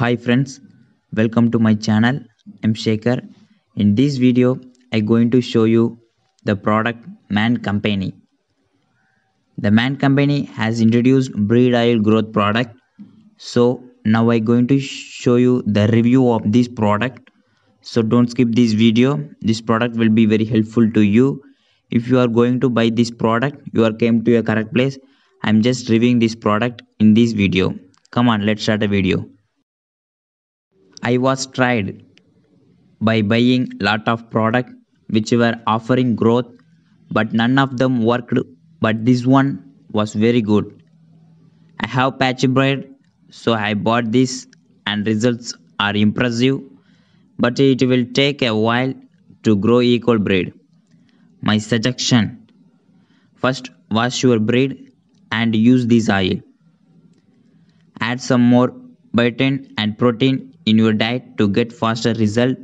Hi friends, welcome to my channel. I'm Shaker. In this video, I'm going to show you the product Man Company. The Man Company has introduced breed oil growth product. So now I'm going to show you the review of this product. So don't skip this video. This product will be very helpful to you. If you are going to buy this product, you are came to a correct place. I'm just reviewing this product in this video. Come on, let's start the video. I was tried by buying lot of product which were offering growth but none of them worked but this one was very good. I have patch bread so I bought this and results are impressive but it will take a while to grow equal breed. My suggestion first wash your breed and use this oil. Add some more biotin and protein in your diet to get faster result.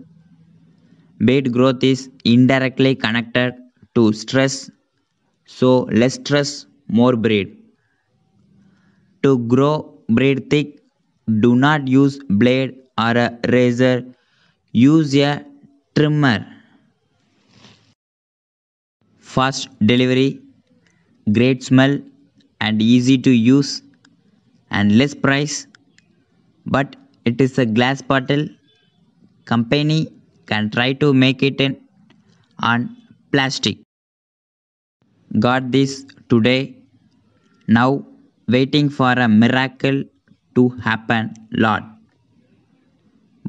Weight growth is indirectly connected to stress. So less stress, more bread. To grow bread thick, do not use blade or a razor. Use a trimmer. Fast delivery, great smell and easy to use and less price but it is a glass bottle company can try to make it in on plastic got this today now waiting for a miracle to happen Lord.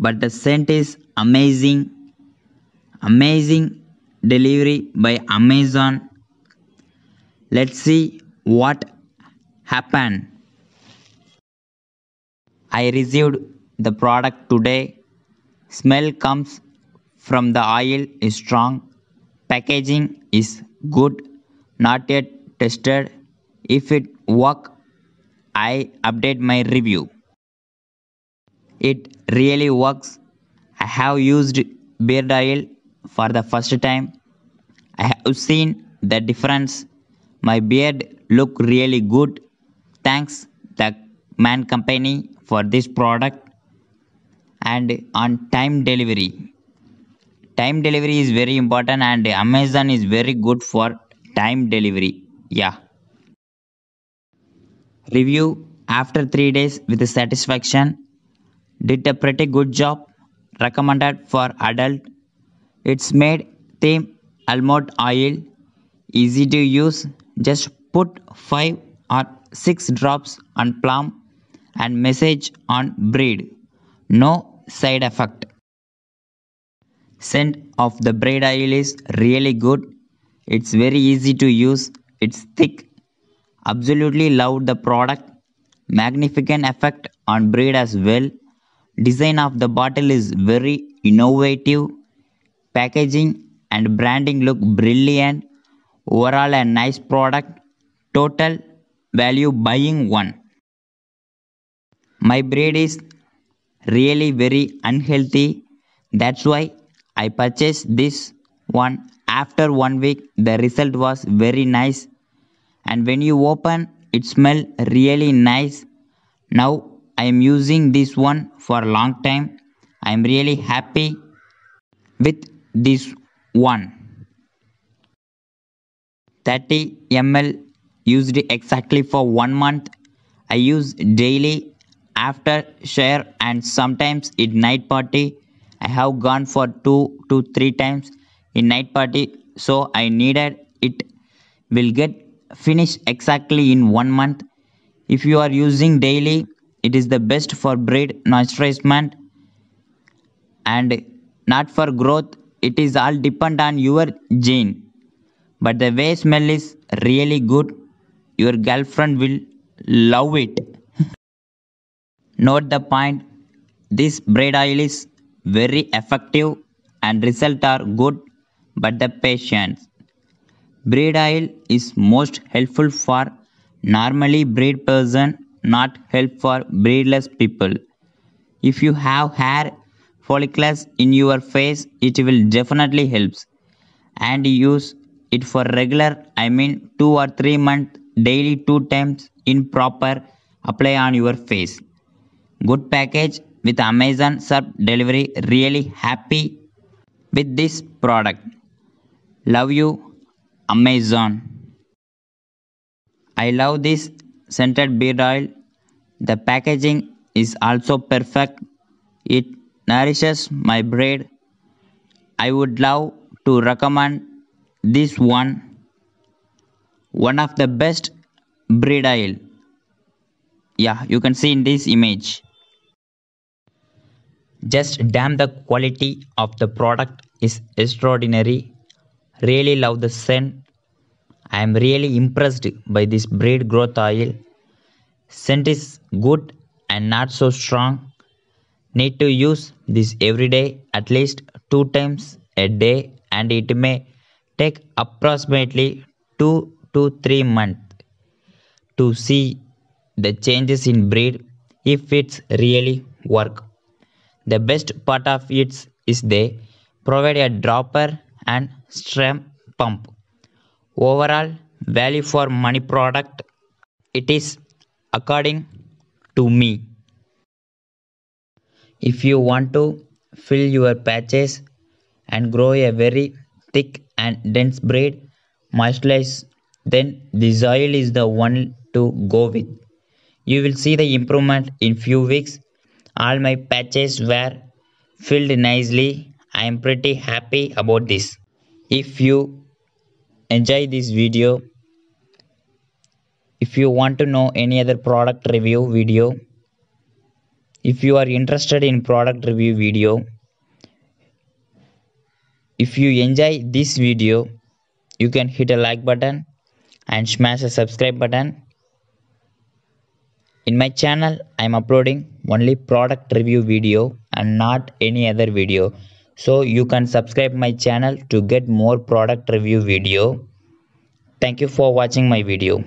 but the scent is amazing amazing delivery by amazon let's see what happened i received the product today. Smell comes from the oil is strong. Packaging is good. Not yet tested. If it work, I update my review. It really works. I have used beard oil for the first time. I have seen the difference. My beard look really good. Thanks the Man Company for this product and on time delivery time delivery is very important and amazon is very good for time delivery yeah review after 3 days with satisfaction did a pretty good job recommended for adult it's made theme almond oil easy to use just put 5 or 6 drops on plum and message on breed no side effect. Scent of the braid oil is really good. It's very easy to use. It's thick. Absolutely love the product. Magnificent effect on braid as well. Design of the bottle is very innovative. Packaging and branding look brilliant. Overall a nice product. Total value buying one. My braid is really very unhealthy. That's why I purchased this one. After one week, the result was very nice. And when you open, it smell really nice. Now I am using this one for a long time. I am really happy with this one. 30 ml used exactly for one month. I use daily after share and sometimes in night party i have gone for two to three times in night party so i needed it will get finished exactly in one month if you are using daily it is the best for breed nourishment and not for growth it is all depend on your gene but the way smell is really good your girlfriend will love it Note the point, this bread oil is very effective and result are good but the patients. Bread oil is most helpful for normally bread person not help for braidless people. If you have hair follicles in your face it will definitely helps and use it for regular I mean 2 or 3 month daily 2 times in proper apply on your face. Good package with Amazon sub delivery. Really happy with this product. Love you, Amazon. I love this scented beard oil. The packaging is also perfect. It nourishes my bread. I would love to recommend this one. One of the best braid oil. Yeah, you can see in this image just damn the quality of the product is extraordinary really love the scent i am really impressed by this braid growth oil scent is good and not so strong need to use this every day at least two times a day and it may take approximately 2 to 3 months to see the changes in breed if it's really work the best part of it is they provide a dropper and stem pump. Overall, value for money product it is according to me. If you want to fill your patches and grow a very thick and dense braid, moisturize, then this oil is the one to go with. You will see the improvement in few weeks all my patches were filled nicely. I am pretty happy about this. If you enjoy this video, if you want to know any other product review video, if you are interested in product review video, if you enjoy this video, you can hit a like button and smash the subscribe button in my channel, I am uploading only product review video and not any other video. So you can subscribe my channel to get more product review video. Thank you for watching my video.